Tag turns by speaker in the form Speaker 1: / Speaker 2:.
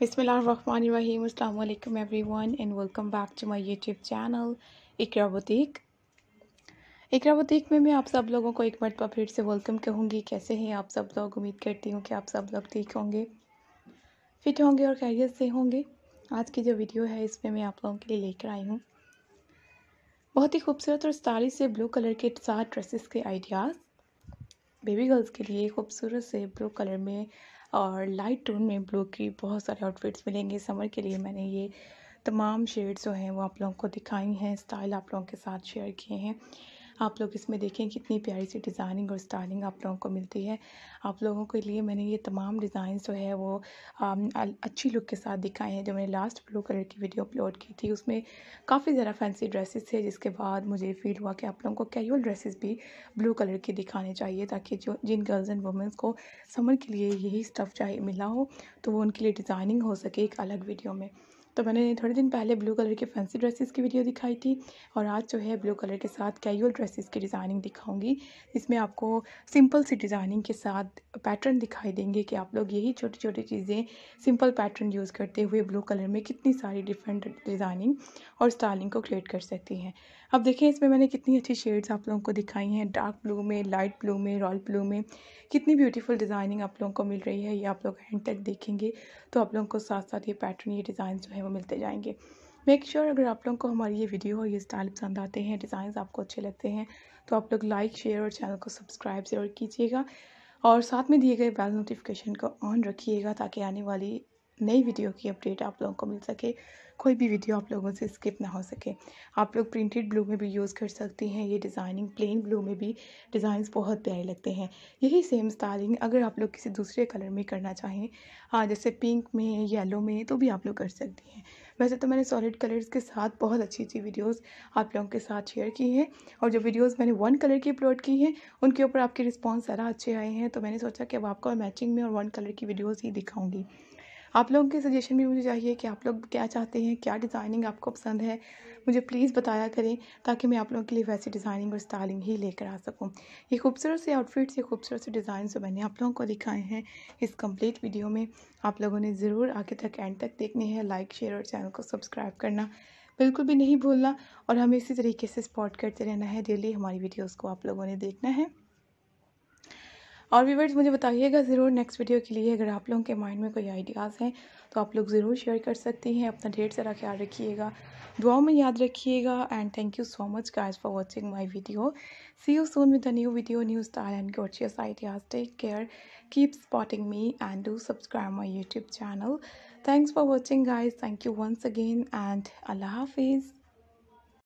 Speaker 1: बिसमीम every everyone and welcome back to my YouTube channel Iqra boutique Iqra boutique में मैं आप सब लोगों को एक मरतबा तो फिर से वेलकम कहूँगी कैसे हैं आप सब लोग उम्मीद करती हूँ कि आप सब लोग ठीक होंगे फिट होंगे और खैरियत से होंगे आज की जो वीडियो है इसमें मैं आप लोगों के लिए लेकर आई हूँ बहुत ही खूबसूरत और स्टाइलिश से ब्लू कलर के साथ ड्रेसेस के आइडियाज़ बेबी गर्ल्स के लिए खूबसूरत से ब्लू कलर में और लाइट टोन में ब्लू की बहुत सारे आउटफिट्स मिलेंगे समर के लिए मैंने ये तमाम शेड्स जो हैं वो आप लोगों को दिखाई हैं स्टाइल आप लोगों के साथ शेयर किए हैं आप लोग इसमें देखें कितनी प्यारी सी डिज़ाइनिंग और स्टाइलिंग आप लोगों को मिलती है आप लोगों के लिए मैंने ये तमाम डिज़ाइन जो है वो अच्छी लुक के साथ दिखाए हैं जो मैंने लास्ट ब्लू कलर की वीडियो अपलोड की थी उसमें काफ़ी ज़रा फैंसी ड्रेसेस थे जिसके बाद मुझे फील हुआ कि आप लोगों को कैजुअल ड्रेसेस भी ब्लू कलर की दिखाने चाहिए ताकि जो जिन गर्ल्स एंड वुमेंस को समर के लिए यही स्टफ़ चाहिए मिला हो तो वो उनके लिए डिज़ाइनिंग हो सके एक अलग वीडियो में तो मैंने थोड़े दिन पहले ब्लू कलर के फैंसी ड्रेसेस की वीडियो दिखाई थी और आज जो है ब्लू कलर के साथ कैजुअल ड्रेसेस की डिज़ाइनिंग दिखाऊंगी इसमें आपको सिंपल सी डिज़ाइनिंग के साथ पैटर्न दिखाई देंगे कि आप लोग यही छोटी छोटी चीज़ें सिंपल पैटर्न यूज़ करते हुए ब्लू कलर में कितनी सारी डिफरेंट डिज़ाइनिंग और स्टाइलिंग को क्रिएट कर सकती हैं अब देखिए इसमें मैंने कितनी अच्छी शेड्स आप लोगों को दिखाई हैं डार्क ब्लू में लाइट ब्लू में रॉयल ब्लू में कितनी ब्यूटीफुल डिज़ाइनिंग आप लोगों को मिल रही है ये आप लोग हैंड तक देखेंगे तो आप लोगों को साथ साथ ये पैटर्न ये डिज़ाइन जो है वो मिलते जाएंगे मेक श्योर sure, अगर आप लोगों को हमारी ये वीडियो और ये स्टाइल पसंद आते हैं डिज़ाइन आपको अच्छे लगते हैं तो आप लोग लाइक शेयर और चैनल को सब्सक्राइब ज़रूर कीजिएगा और साथ में दिए गए बेल नोटिफिकेशन को ऑन रखिएगा ताकि आने वाली नई वीडियो की अपडेट आप लोगों को मिल सके कोई भी वीडियो आप लोगों से स्किप ना हो सके आप लोग प्रिंटेड ब्लू में भी यूज़ कर सकती हैं ये डिज़ाइनिंग प्लेन ब्लू में भी डिज़ाइंस बहुत प्यारे लगते हैं यही सेम स्टाइलिंग अगर आप लोग किसी दूसरे कलर में करना चाहें हाँ जैसे पिंक में येलो में तो भी आप लोग कर सकती हैं वैसे तो मैंने सॉलिड कलर्स के साथ बहुत अच्छी अच्छी वीडियोज़ आप लोगों के साथ शेयर की हैं और जो वीडियोज़ मैंने वन कलर की अपलोड की हैं उनके ऊपर आपके रिस्पॉन्स ज़्यादा अच्छे आए हैं तो मैंने सोचा कि अब आपको मैचिंग में और वन कलर की वीडियोज़ ही दिखाऊँगी आप लोगों के सजेशन भी मुझे चाहिए कि आप लोग क्या चाहते हैं क्या डिज़ाइनिंग आपको पसंद है मुझे प्लीज़ बताया करें ताकि मैं आप लोगों के लिए वैसी डिज़ाइनिंग और स्टाइलिंग ही लेकर आ सकूं ये खूबसूरत से आउटफिट्स ये खूबसूरत से डिज़ाइन जो मैंने आप लोगों को दिखाए हैं इस कम्प्लीट वीडियो में आप लोगों ने ज़रूर आगे तक एंड तक देखनी है लाइक शेयर और चैनल को सब्सक्राइब करना बिल्कुल भी नहीं भूलना और हमें इसी तरीके से सपोर्ट करते रहना है डेली हमारी वीडियोज़ को आप लोगों ने देखना है और व्यूवर्स मुझे बताइएगा ज़रूर नेक्स्ट वीडियो के लिए अगर आप लोगों के माइंड में कोई आइडियाज़ हैं तो आप लोग ज़रूर शेयर कर सकती हैं अपना ढेर सारा ख्याल रखिएगा दुआओं में याद रखिएगा and thank you so much guys for watching my video see you soon with a new video new star and gorgeous ideas take care keep spotting me and do subscribe my YouTube channel thanks for watching guys thank you once again and Allah हाफिज़